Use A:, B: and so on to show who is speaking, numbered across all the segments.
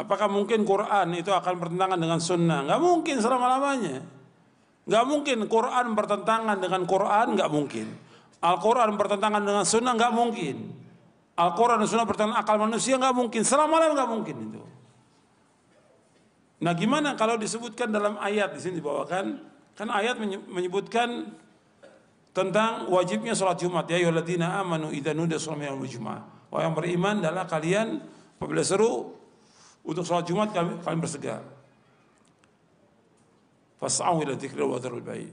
A: Apakah mungkin Quran itu akan bertentangan dengan sunnah? Gak mungkin selama-lamanya. Gak mungkin Quran bertentangan dengan Quran, gak mungkin. Al-Quran bertentangan dengan sunnah, gak mungkin. Al-Quran dan sunnah bertentangan akal manusia, gak mungkin. Selama-lamanya gak mungkin itu. Nah gimana kalau disebutkan dalam ayat di sini dibawakan kan ayat menyebutkan tentang wajibnya sholat Jumat ya yuladina amanu idza nudiya sholat jumat. Orang yang beriman adalah kalian apabila seru untuk sholat Jumat kami, kami bersegera. Fas'au ila dzikri wa dzarul bait.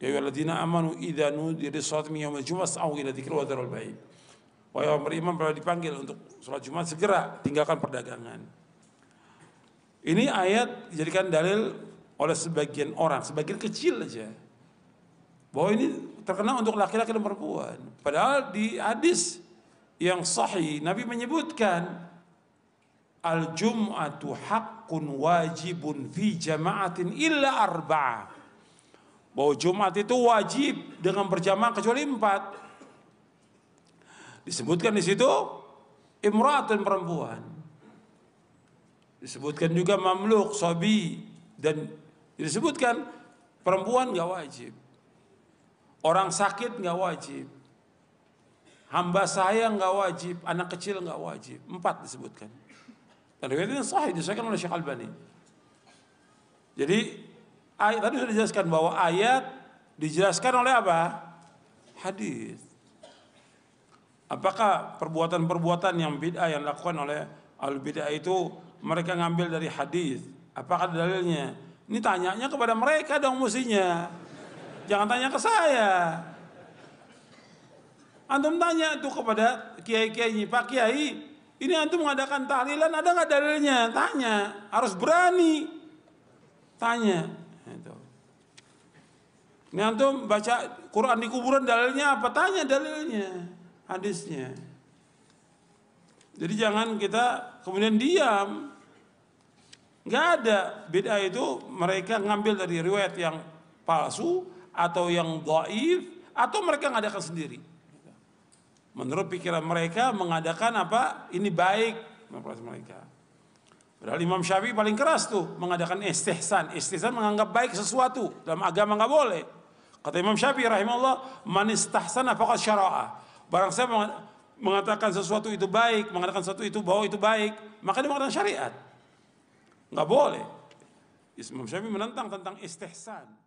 A: Ya ayyuhalladzina amanu idza nudira lis-salati min yaumil jum'ah fas'au ila dzikri wa dzarul bait. Wahai orang beriman bila dipanggil untuk sholat Jumat segera tinggalkan perdagangan. Ini ayat dijadikan dalil oleh sebagian orang, sebagian kecil aja. Bahwa ini terkena untuk laki-laki dan perempuan. Padahal di hadis yang sahih Nabi menyebutkan al jum'atu haqqun wajibun fi jama'atin illa arba'a bahwa Jumat itu wajib dengan berjamaah kecuali empat disebutkan di situ imratun perempuan disebutkan juga mamluk sobi dan disebutkan perempuan nggak wajib orang sakit nggak wajib hamba saya nggak wajib anak kecil nggak wajib empat disebutkan dan riwayat ini sahih disahkan oleh Syekh Albani. Jadi ayat tadi sudah dijelaskan bahwa ayat dijelaskan oleh apa? Hadis. Apakah perbuatan-perbuatan yang bid'ah yang dilakukan oleh al bid'ah itu mereka ngambil dari hadis? Apakah dalilnya? Ini tanyanya kepada mereka dong mestinya. Jangan tanya ke saya. Antum tanya itu kepada kiai-kiai, Pak Kiai, ini antum mengadakan tahlilan ada nggak dalilnya? Tanya, harus berani. Tanya. Itu. Ini antum baca Quran di kuburan dalilnya apa? Tanya dalilnya, hadisnya. Jadi jangan kita kemudian diam. Nggak ada beda itu mereka ngambil dari riwayat yang palsu atau yang dhaif atau mereka ngadakan sendiri menurut pikiran mereka mengadakan apa ini baik menurut mereka Padahal Imam Syafi'i paling keras tuh mengadakan istihsan. Istihsan menganggap baik sesuatu dalam agama nggak boleh. Kata Imam Syafi'i rahimahullah, "Man istahsana faqad syara'a." Barang saya mengatakan sesuatu itu baik, mengatakan sesuatu itu bahwa itu baik, maka dia mengatakan syariat. Nggak boleh. Imam Syafi'i menentang tentang istihsan.